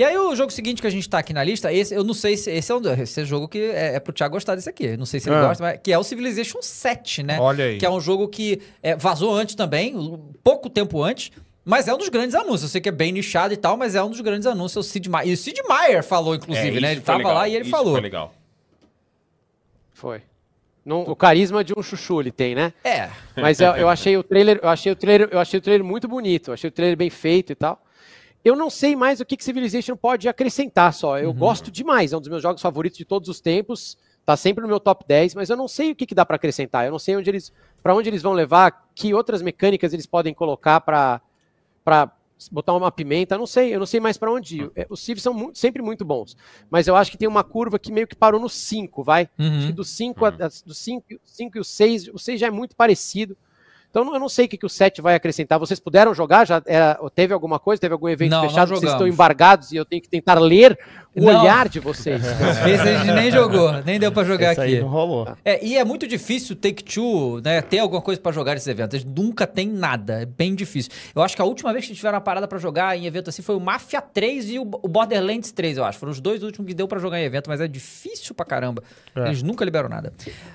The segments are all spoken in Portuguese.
E aí o jogo seguinte que a gente tá aqui na lista, esse eu não sei se esse é um esse é jogo que é, é pro Thiago gostar desse aqui. Não sei se ele é. gosta, mas que é o Civilization 7, né? Olha aí. Que é um jogo que é, vazou antes também, pouco tempo antes. Mas é um dos grandes anúncios. Eu sei que é bem nichado e tal, mas é um dos grandes anúncios. O Sid Meier. E o Sid Meier falou, inclusive, é, né? Ele tava legal. lá e ele isso falou. Foi legal. Foi. Num, o carisma de um chuchu ele tem, né? É. Mas eu, eu, achei o trailer, eu achei o trailer, eu achei o trailer muito bonito, achei o trailer bem feito e tal eu não sei mais o que, que Civilization pode acrescentar só. Eu uhum. gosto demais, é um dos meus jogos favoritos de todos os tempos. Tá sempre no meu top 10, mas eu não sei o que, que dá para acrescentar. Eu não sei onde eles, para onde eles vão levar, que outras mecânicas eles podem colocar para para botar uma pimenta, não sei, eu não sei mais para onde ir. É, os Civs são sempre muito bons, mas eu acho que tem uma curva que meio que parou no 5, vai? Uhum. Acho que do 5 uhum. do 5 uhum. e o 6, o 6 já é muito parecido. Então eu não sei o que, que o 7 vai acrescentar. Vocês puderam jogar? Já era, é, teve alguma coisa? Teve algum evento não, fechado? Não vocês estão embargados e eu tenho que tentar ler o não. olhar de vocês. Esse a gente nem jogou, nem deu para jogar Esse aqui. não rolou. É, e é muito difícil Take Two, né? Ter alguma coisa para jogar nesses eventos. Eles nunca tem nada. É bem difícil. Eu acho que a última vez que tiveram uma parada para jogar em evento assim foi o Mafia 3 e o Borderlands 3, eu acho. Foram os dois últimos que deu para jogar em evento, mas é difícil pra caramba. É. Eles nunca liberam nada.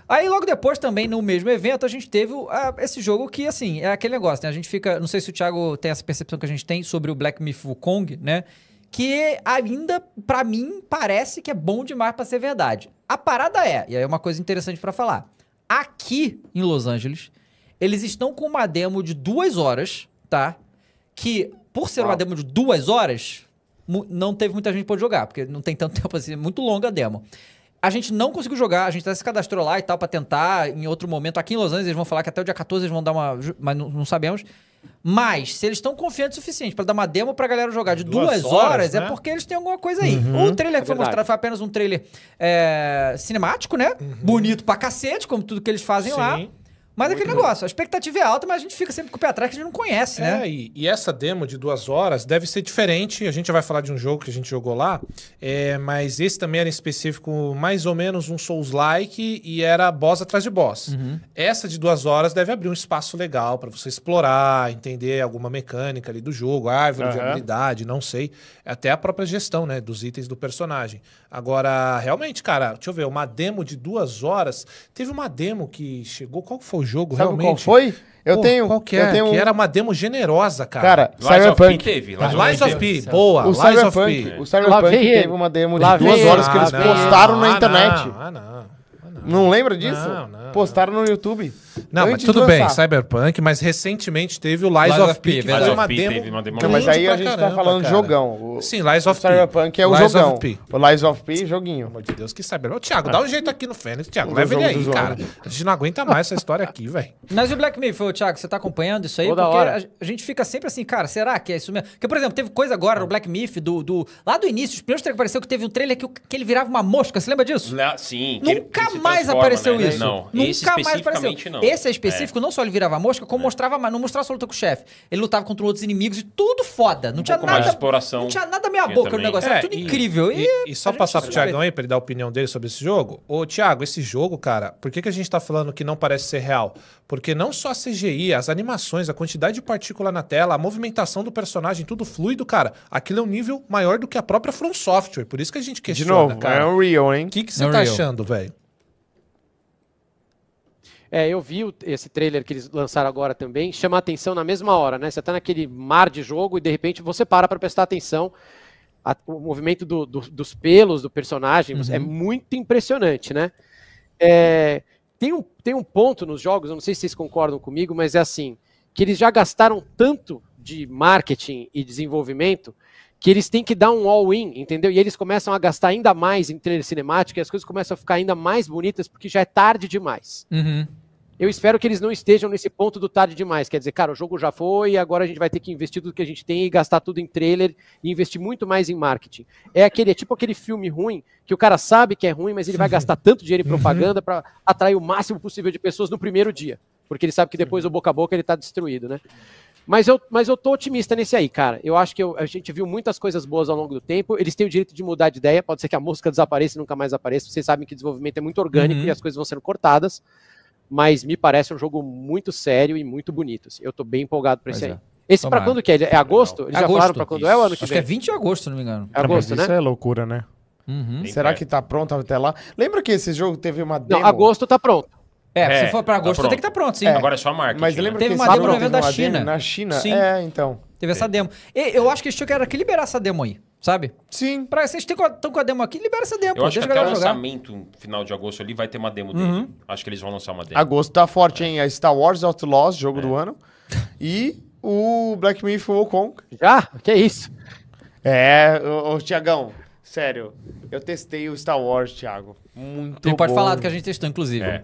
Aí logo depois, também, no mesmo evento, a gente teve uh, esse jogo que, assim, é aquele negócio, né? A gente fica. Não sei se o Thiago tem essa percepção que a gente tem sobre o Black Myth Wukong, né? Que ainda, para mim, parece que é bom demais para ser verdade. A parada é, e aí é uma coisa interessante para falar. Aqui em Los Angeles, eles estão com uma demo de duas horas, tá? Que, por ser uma demo de duas horas, não teve muita gente para jogar, porque não tem tanto tempo assim, é muito longa a demo. A gente não conseguiu jogar, a gente até se cadastrou lá e tal para tentar em outro momento. Aqui em Los Angeles eles vão falar que até o dia 14 eles vão dar uma. Mas não, não sabemos. Mas, se eles estão confiantes o suficiente para dar uma demo pra galera jogar de duas, duas horas, é né? é porque eles têm alguma coisa aí. Uhum, o trailer é que foi é mostrado foi apenas um trailer é, cinemático, né? Uhum. Bonito pra cacete, como tudo que eles fazem Sim. lá. Mas é aquele negócio, a expectativa é alta, mas a gente fica sempre com o pé atrás que a gente não conhece, né? É, e, e, essa demo de duas horas deve ser diferente. A gente vai falar de um jogo que a gente jogou lá, é, mas esse também era em específico mais ou menos um Souls-like e era boss atrás de boss. Uhum. Essa de duas horas deve abrir um espaço legal para você explorar, entender alguma mecânica ali do jogo, árvore uhum. de habilidade, não sei. Até a própria gestão, né, dos itens do personagem. Agora, realmente, cara, deixa eu ver, uma demo de duas horas. Teve uma demo que chegou, qual foi o jogo Sabe realmente. Qual foi? Eu Pô, tenho. Qual que, é? eu tenho... que era uma demo generosa, cara. Cara, Cyberpunk. teve. Lies, of P, boa. O Lies Cyberpunk, of P. O Cyberpunk teve uma demo de duas horas que eles ah, postaram na ah, internet. Ah, ah, não. Não lembra disso? Não, não, Postaram não. no YouTube. Não, mas tudo bem, Cyberpunk, mas recentemente teve o Lies, Lies of P, que foi uma, P, demo teve uma mas aí a gente tá caramba, tá falando cara. jogão. O, Sim, Lies of P. Cyberpunk é o Lies jogão. O Lies of P, joguinho. Pelo amor de Deus, que Cyberpunk. Ô, Thiago, dá um jeito aqui no Fênix, Thiago. leva ele aí, cara. A gente não aguenta mais essa história aqui, velho. Mas e o Black Mirror, Thiago, você tá acompanhando isso aí? Toda Porque hora. a gente fica sempre assim, cara, será que é isso mesmo? Porque, por exemplo, teve coisa agora no Black Myth, do, do. Lá do início, os primeiros trailers que apareceu que teve um trailer que, que ele virava uma mosca. Você lembra disso? sim. Nunca mais apareceu né? isso. Não. Nunca mais apareceu. Esse é, é. específico, é. não só ele virava mosca, como é. mostrava, mas não mostrava só luta com o chefe. Ele lutava contra outros inimigos e tudo foda. Não um tinha nada. exploração. Não tinha nada meia boca no negócio. era é, tudo e, incrível. E, e, e só passar pro Thiago aí pra ele dar a opinião dele sobre esse jogo. Ô, Thiago, esse jogo, cara, por que, que a gente tá falando que não parece ser real? Porque não só a CGI, as animações, a quantidade de partícula na tela, a movimentação do personagem, tudo fluido, cara. Aquilo é um nível maior do que a própria From Software. Por isso que a gente questiona, de novo, cara. É real, hein? O que, que você é tá achando, velho? É, eu vi esse trailer que eles lançaram agora também, chama atenção na mesma hora, né? Você está naquele mar de jogo e de repente você para para prestar atenção. A, o movimento do, do, dos pelos do personagem é uhum. é muito impressionante, né? É, tem, um, tem um ponto nos jogos, eu não sei se vocês concordam comigo, mas é assim, que eles já gastaram tanto de marketing e desenvolvimento que eles têm que dar um all-in, entendeu? E eles começam a gastar ainda mais em trailer cinemático e as coisas começam a ficar ainda mais bonitas porque já é tarde demais. Uhum. Eu espero que eles não estejam nesse ponto do tarde demais. Quer dizer, cara, o jogo já foi, agora a gente vai ter que investir tudo que a gente tem e gastar tudo em trailer e investir muito mais em marketing. É aquele, é tipo aquele filme ruim que o cara sabe que é ruim, mas ele vai gastar tanto dinheiro em uhum. propaganda para atrair o máximo possível de pessoas no primeiro dia, porque ele sabe que depois o boca a boca ele está destruído, né? Mas eu, mas eu tô otimista nesse aí, cara. Eu acho que eu, a gente viu muitas coisas boas ao longo do tempo. Eles têm o direito de mudar de ideia. Pode ser que a música desapareça e nunca mais apareça. Vocês sabem que o desenvolvimento é muito orgânico uhum. e as coisas vão sendo cortadas. Mas me parece um jogo muito sério e muito bonito. Assim. Eu tô bem empolgado pra esse é. aí. Esse para quando que é? É agosto? Eles agosto. já falaram para quando Isso. é o ano que Acho vem? Acho que é 20 de agosto, se não me engano. É agosto, né? Isso é loucura, né? Uhum. Será é. que tá pronto até lá? Lembra que esse jogo teve uma demo? Não, agosto tá pronto. É, se é, for pra tá agosto, tá tem que estar tá pronto, sim. É. Agora é só marca. Mas lembra que teve uma demo no evento da China. na China? Sim. É, então. Teve essa demo. E, eu acho que eles tinham que, que liberar essa demo aí, sabe? Sim. Pra, vocês estão com a demo aqui, libera essa demo. Eu acho que até o lançamento jogar. final de agosto ali vai ter uma demo dele. Uhum. Acho que eles vão lançar uma demo. Agosto tá forte, é. hein? A Star Wars Outlaws, jogo é. do ano. E o Black Myth Wukong. Já? Que isso? É, ô, Tiagão, sério. Eu testei o Star Wars, Thiago. Muito Ele bom. pode falar do que a gente testou, inclusive. É.